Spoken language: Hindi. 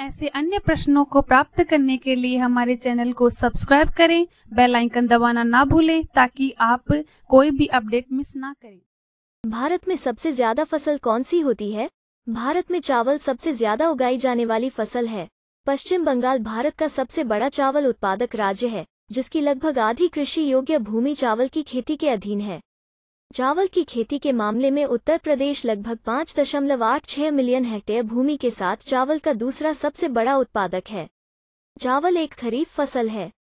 ऐसे अन्य प्रश्नों को प्राप्त करने के लिए हमारे चैनल को सब्सक्राइब करें बेल आइकन दबाना ना भूलें ताकि आप कोई भी अपडेट मिस ना करें भारत में सबसे ज्यादा फसल कौन सी होती है भारत में चावल सबसे ज्यादा उगाई जाने वाली फसल है पश्चिम बंगाल भारत का सबसे बड़ा चावल उत्पादक राज्य है जिसकी लगभग आधी कृषि योग्य भूमि चावल की खेती के अधीन है चावल की खेती के मामले में उत्तर प्रदेश लगभग पाँच दशमलव आठ छह मिलियन हेक्टेयर भूमि के साथ चावल का दूसरा सबसे बड़ा उत्पादक है चावल एक खरीफ फसल है